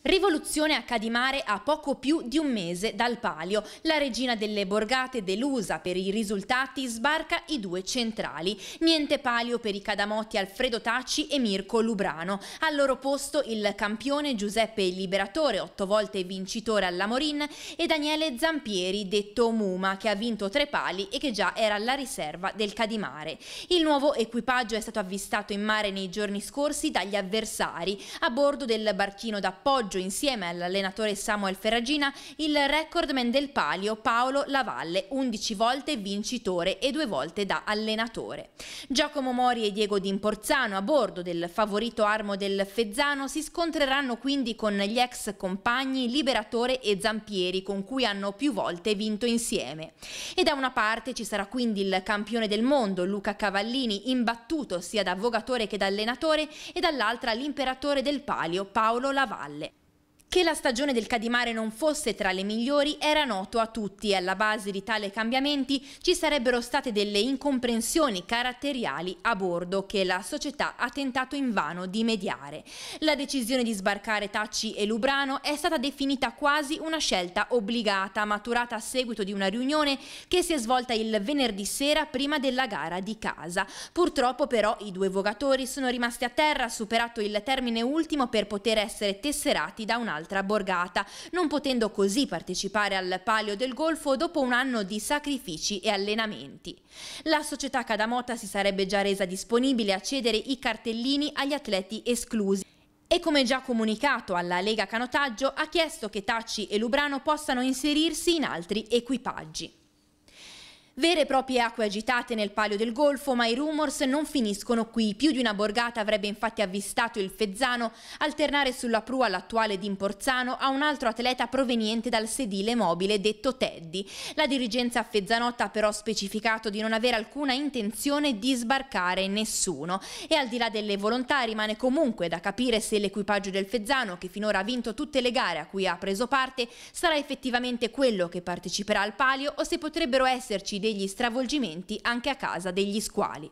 Rivoluzione a Cadimare a poco più di un mese dal palio. La regina delle borgate, delusa per i risultati, sbarca i due centrali. Niente palio per i cadamotti Alfredo Tacci e Mirko Lubrano. Al loro posto il campione Giuseppe Liberatore, otto volte vincitore alla Morin, e Daniele Zampieri, detto Muma, che ha vinto tre pali e che già era alla riserva del Cadimare. Il nuovo equipaggio è stato avvistato in mare nei giorni scorsi dagli avversari. A bordo del barchino d'appoggio appoggio insieme all'allenatore Samuel Ferragina il recordman del palio Paolo Lavalle, 11 volte vincitore e due volte da allenatore. Giacomo Mori e Diego D'Imporzano a bordo del favorito armo del Fezzano si scontreranno quindi con gli ex compagni Liberatore e Zampieri con cui hanno più volte vinto insieme. E da una parte ci sarà quindi il campione del mondo Luca Cavallini imbattuto sia da vogatore che da allenatore e dall'altra l'imperatore del palio Paolo Lavalle. Che la stagione del Cadimare non fosse tra le migliori era noto a tutti e alla base di tale cambiamenti ci sarebbero state delle incomprensioni caratteriali a bordo che la società ha tentato invano di mediare. La decisione di sbarcare Tacci e Lubrano è stata definita quasi una scelta obbligata, maturata a seguito di una riunione che si è svolta il venerdì sera prima della gara di casa. Purtroppo però i due vogatori sono rimasti a terra, superato il termine ultimo per poter essere tesserati da un'altra un'altra borgata, non potendo così partecipare al Palio del Golfo dopo un anno di sacrifici e allenamenti. La società Cadamota si sarebbe già resa disponibile a cedere i cartellini agli atleti esclusi e come già comunicato alla Lega Canotaggio ha chiesto che Tacci e Lubrano possano inserirsi in altri equipaggi. Vere e proprie acque agitate nel palio del Golfo, ma i rumors non finiscono qui. Più di una borgata avrebbe infatti avvistato il Fezzano alternare sulla prua l'attuale Dimporzano a un altro atleta proveniente dal sedile mobile detto Teddy. La dirigenza fezzanotta ha però specificato di non avere alcuna intenzione di sbarcare nessuno e al di là delle volontà rimane comunque da capire se l'equipaggio del Fezzano, che finora ha vinto tutte le gare a cui ha preso parte, sarà effettivamente quello che parteciperà al palio o se potrebbero esserci dei degli stravolgimenti anche a casa degli squali.